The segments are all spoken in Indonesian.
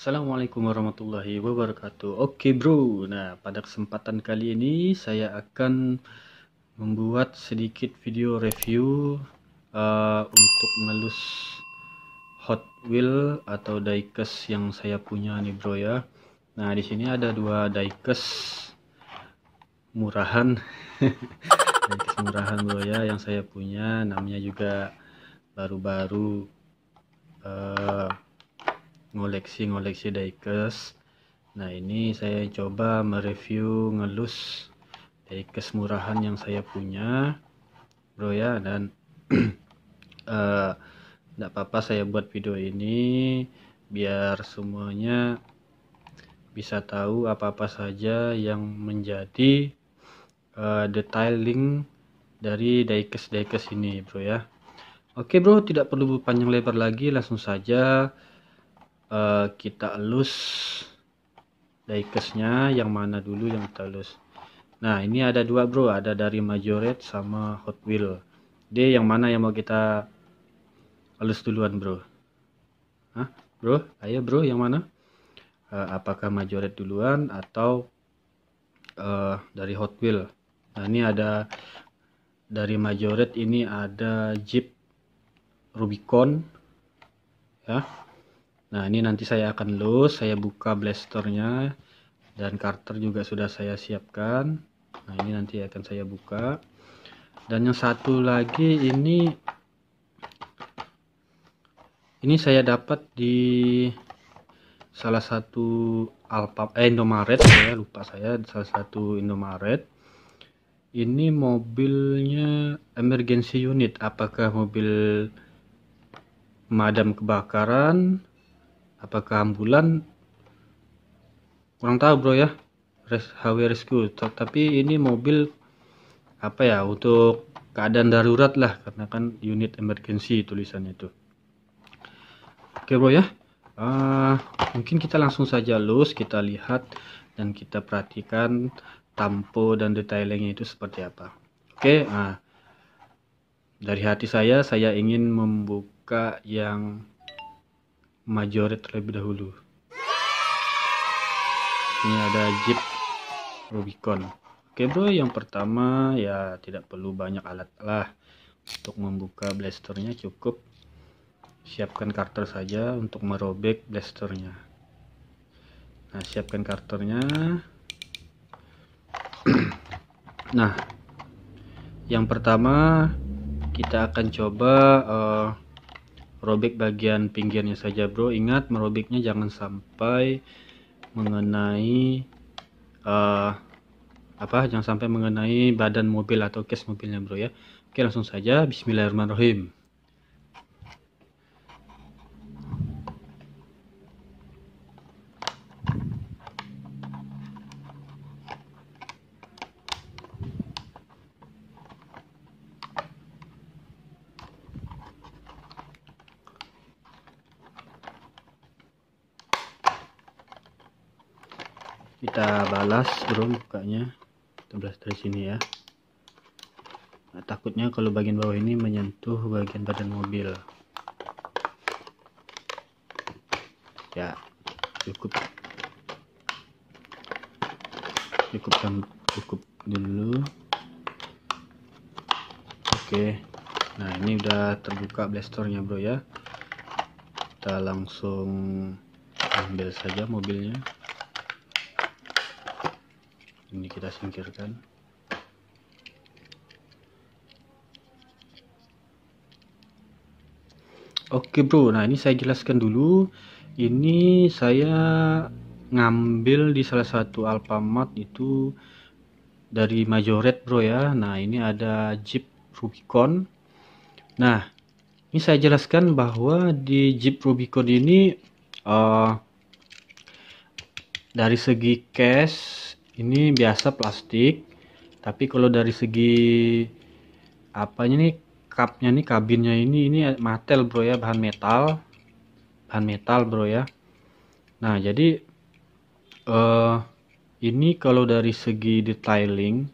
Assalamualaikum warahmatullahi wabarakatuh Oke okay, bro, nah pada kesempatan kali ini saya akan membuat sedikit video review uh, untuk melus Hot Wheel atau diecast yang saya punya nih bro ya Nah di sini ada dua diecast murahan diecast murahan bro ya yang saya punya namanya juga baru-baru uh, ngoleksi-ngoleksi diecast nah ini saya coba mereview ngelus diecast murahan yang saya punya bro ya dan tidak eh, uh, apa-apa saya buat video ini biar semuanya bisa tahu apa-apa saja yang menjadi uh, eh, detailing dari diecast diecast ini bro ya oke bro tidak perlu panjang lebar lagi langsung saja uh, kita elus diecastnya yang mana dulu yang kita elus nah ini ada dua bro ada dari Majorette sama Hot Wheel dia yang mana yang mau kita elus duluan bro Hah? bro ayo bro yang mana uh, apakah Majorette duluan atau uh, dari Hot Wheel nah ini ada dari Majorette ini ada Jeep Rubicon ya Nah ini nanti saya akan loose, saya buka blasternya dan karter juga sudah saya siapkan. Nah ini nanti akan saya buka. Dan yang satu lagi ini ini saya dapat di salah satu alpa eh, Indomaret saya lupa saya salah satu Indomaret. Ini mobilnya emergency unit apakah mobil pemadam kebakaran apakah ambulan kurang tahu bro ya Res HW Rescue tapi ini mobil apa ya untuk keadaan darurat lah karena kan unit emergency tulisannya itu oke bro ya uh, mungkin kita langsung saja lus kita lihat dan kita perhatikan tampo dan detailingnya itu seperti apa oke uh, dari hati saya saya ingin membuka yang Majore terlebih dahulu. Ini ada Jeep Rubicon. Oke bro, yang pertama ya tidak perlu banyak alat lah. Untuk membuka blasternya cukup siapkan karter saja untuk merobek blasternya. Nah, siapkan karternya. nah, yang pertama kita akan coba uh, robek bagian pinggirnya saja bro ingat merobeknya jangan sampai mengenai uh, apa jangan sampai mengenai badan mobil atau case mobilnya bro ya oke langsung saja bismillahirrahmanirrahim kita balas bro bukanya kita balas dari sini ya nah, takutnya kalau bagian bawah ini menyentuh bagian badan mobil ya cukup cukup cukup dulu oke nah ini udah terbuka blasternya bro ya kita langsung ambil saja mobilnya ini kita singkirkan Oke bro, nah ini saya jelaskan dulu. Ini saya ngambil di salah satu Alfamart itu dari Majoret bro ya. Nah ini ada Jeep Rubicon. Nah ini saya jelaskan bahwa di Jeep Rubicon ini uh, dari segi cash ini biasa plastik tapi kalau dari segi apa ini kapnya nih kabinnya ini ini matel bro ya bahan metal bahan metal bro ya nah jadi uh, ini kalau dari segi detailing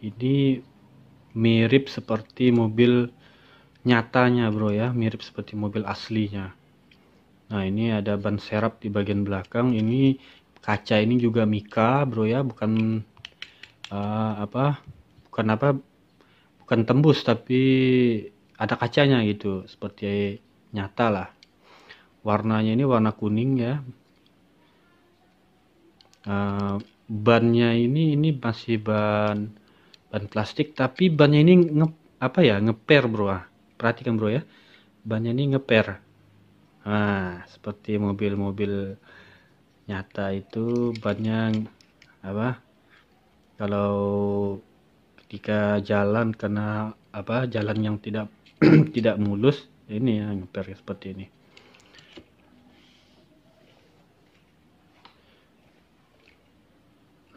ini mirip seperti mobil nyatanya bro ya mirip seperti mobil aslinya nah ini ada ban serap di bagian belakang ini kaca ini juga mika bro ya bukan uh, apa bukan apa bukan tembus tapi ada kacanya gitu seperti nyata lah warnanya ini warna kuning ya uh, bannya ini ini masih ban ban plastik tapi bannya ini nge, apa ya ngeper bro ah perhatikan bro ya bannya ini ngeper nah seperti mobil-mobil nyata itu bannya apa kalau ketika jalan kena apa jalan yang tidak tidak mulus ini yang ngeper seperti ini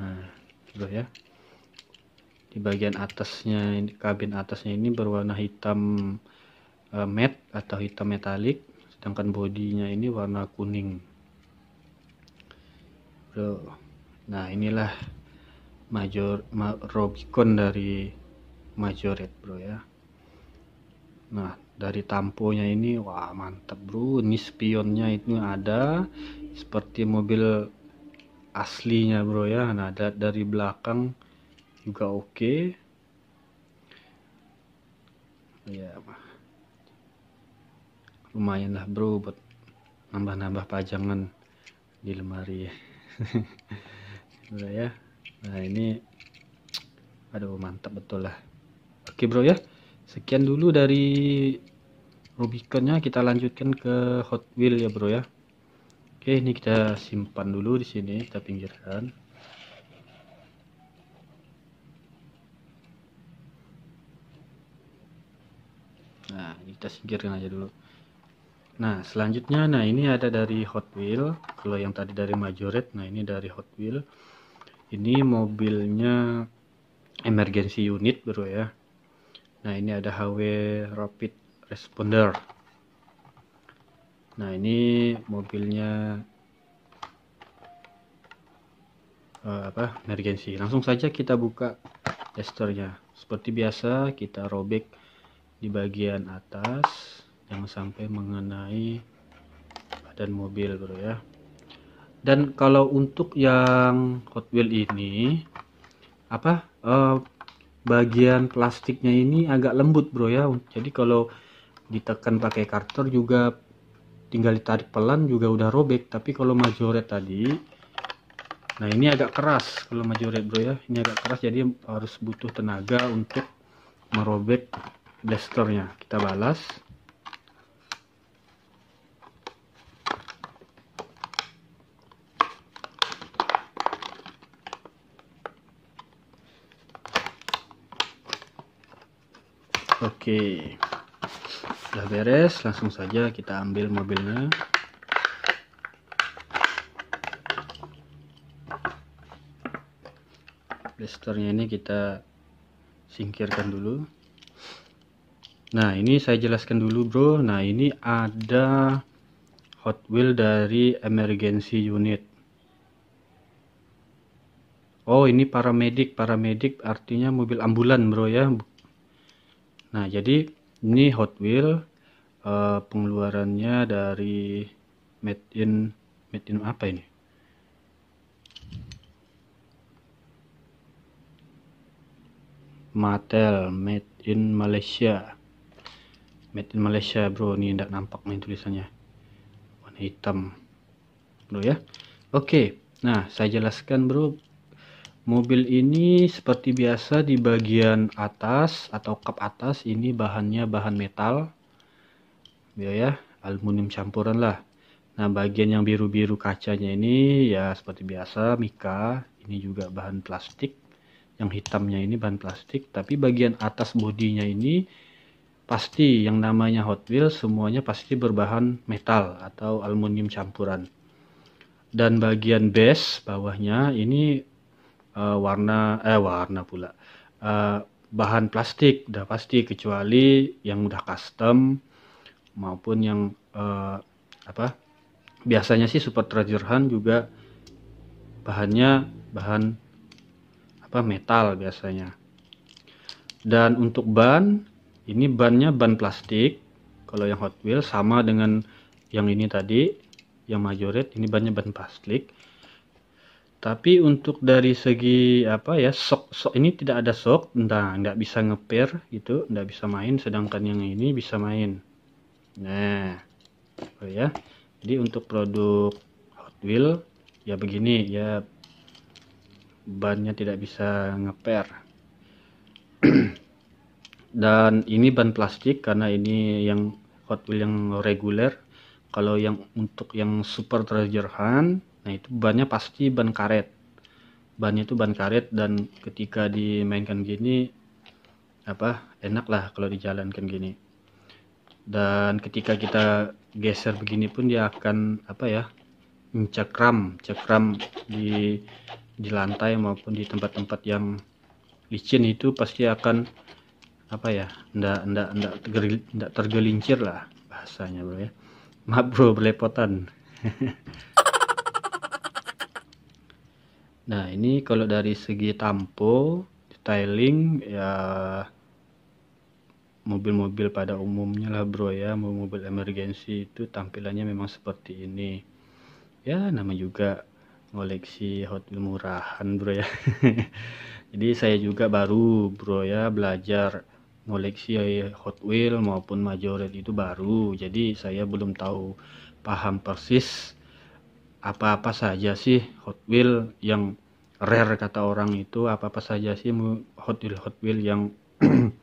nah gitu ya di bagian atasnya ini kabin atasnya ini berwarna hitam uh, matte atau hitam metalik sedangkan bodinya ini warna kuning Gitu. nah inilah major ma, Robicon dari Majoret bro ya nah dari tamponya ini wah mantep bro ini spionnya itu ada seperti mobil aslinya bro ya nah dari belakang juga oke okay. ya lumayan lah bro buat nambah-nambah pajangan di lemari ya bro ya nah ini aduh mantap betul lah oke bro ya sekian dulu dari Rubiconnya kita lanjutkan ke Hot Wheel ya bro ya oke ini kita simpan dulu di sini kita pinggirkan nah kita singkirkan aja dulu Nah, selanjutnya, nah ini ada dari Hot Wheel. Kalau yang tadi dari Majorette nah ini dari Hot Wheel. Ini mobilnya emergency unit, bro ya. Nah, ini ada HW Rapid Responder. Nah, ini mobilnya uh, apa? Emergency. Langsung saja kita buka testernya. Seperti biasa, kita robek di bagian atas yang sampai mengenai badan mobil bro ya dan kalau untuk yang Hot Wheel ini apa eh, bagian plastiknya ini agak lembut bro ya jadi kalau ditekan pakai karter juga tinggal ditarik pelan juga udah robek tapi kalau majoret tadi nah ini agak keras kalau majoret bro ya ini agak keras jadi harus butuh tenaga untuk merobek blasternya kita balas Oke. Sudah beres, langsung saja kita ambil mobilnya. Blisternya ini kita singkirkan dulu. Nah, ini saya jelaskan dulu, Bro. Nah, ini ada Hot Wheel dari emergency unit. Oh, ini paramedik. Paramedik artinya mobil ambulan, Bro ya, Nah, jadi ini Hot Wheel uh, pengeluarannya dari Made in Made in apa ini? Mattel Made in Malaysia. Made in Malaysia, Bro. Ini tidak nampak nih tulisannya. Warna hitam. Bro ya. Oke. Okay. Nah, saya jelaskan, Bro, Mobil ini seperti biasa di bagian atas atau kap atas ini bahannya bahan metal. Ya ya, aluminium campuran lah. Nah, bagian yang biru-biru kacanya ini ya seperti biasa mika, ini juga bahan plastik. Yang hitamnya ini bahan plastik, tapi bagian atas bodinya ini pasti yang namanya Hot Wheels semuanya pasti berbahan metal atau aluminium campuran. Dan bagian base bawahnya ini uh, warna eh warna pula uh, bahan plastik udah pasti kecuali yang udah custom maupun yang uh, apa biasanya sih super treasure hunt juga bahannya bahan apa metal biasanya dan untuk ban ini bannya ban plastik kalau yang Hot Wheels sama dengan yang ini tadi yang majoret ini bannya ban plastik tapi untuk dari segi apa ya sok sok ini tidak ada sok, nah nggak bisa ngepair gitu, nggak bisa main. Sedangkan yang ini bisa main. Nah, oh ya. Jadi untuk produk Hot Wheel ya begini ya bannya tidak bisa ngepair. Dan ini ban plastik karena ini yang Hot Wheel yang reguler. Kalau yang untuk yang Super Treasure Hunt Nah itu bannya pasti ban karet. Bannya itu ban karet dan ketika dimainkan gini apa enak lah kalau dijalankan gini. Dan ketika kita geser begini pun dia akan apa ya mencekram cekram di di lantai maupun di tempat-tempat yang licin itu pasti akan apa ya ndak ndak ndak tergelincir, tergelincir lah bahasanya bro ya maaf bro belepotan Nah, ini kalau dari segi tampo, detailing ya mobil-mobil pada umumnya lah bro ya mobil-mobil emergensi itu tampilannya memang seperti ini ya nama juga koleksi Hot wheel murahan bro ya jadi saya juga baru bro ya belajar koleksi Hot wheel maupun majoret itu baru jadi saya belum tahu paham persis apa-apa saja sih Hot Wheel yang rare kata orang itu apa-apa saja sih Hot Wheel Hot Wheel yang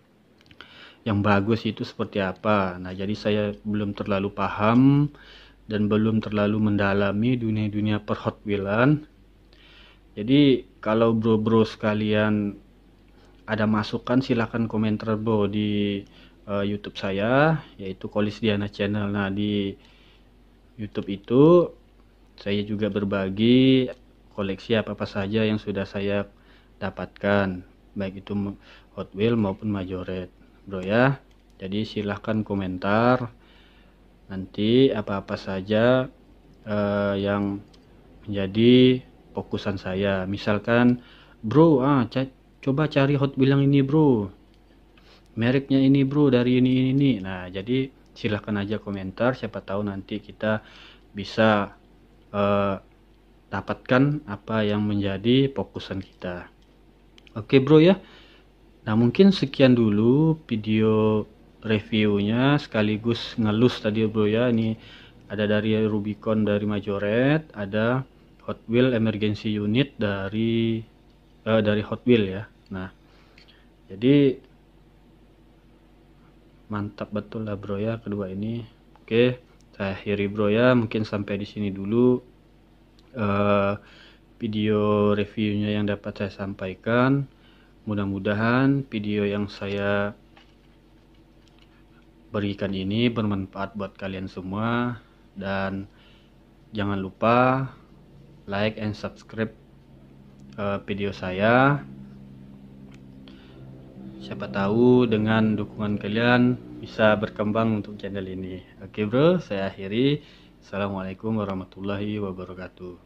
yang bagus itu seperti apa nah jadi saya belum terlalu paham dan belum terlalu mendalami dunia-dunia per Hot Wheelan jadi kalau bro-bro sekalian ada masukan silahkan komentar bro di uh, YouTube saya yaitu Kolis Diana Channel nah di YouTube itu saya juga berbagi koleksi apa-apa saja yang sudah saya dapatkan, baik itu Hot Wheels maupun Majoret, bro ya. Jadi silahkan komentar nanti apa-apa saja uh, yang menjadi fokusan saya. Misalkan, bro, ah, coba cari Hot Wheels yang ini bro, mereknya ini bro dari ini ini ini. Nah jadi silahkan aja komentar siapa tahu nanti kita bisa uh, dapatkan apa yang menjadi fokusan kita. Oke bro ya. Nah mungkin sekian dulu video reviewnya sekaligus ngelus tadi bro ya. Ini ada dari Rubicon dari Majoret, ada Hot Wheel Emergency Unit dari uh, dari Hot Wheel ya. Nah jadi mantap betul lah bro ya kedua ini. Oke saya eh, akhiri bro ya mungkin sampai di sini dulu uh, video reviewnya yang dapat saya sampaikan mudah-mudahan video yang saya berikan ini bermanfaat buat kalian semua dan jangan lupa like and subscribe uh, video saya siapa tahu dengan dukungan kalian bisa berkembang untuk channel ini. Oke bro, saya akhiri. Assalamualaikum warahmatullahi wabarakatuh.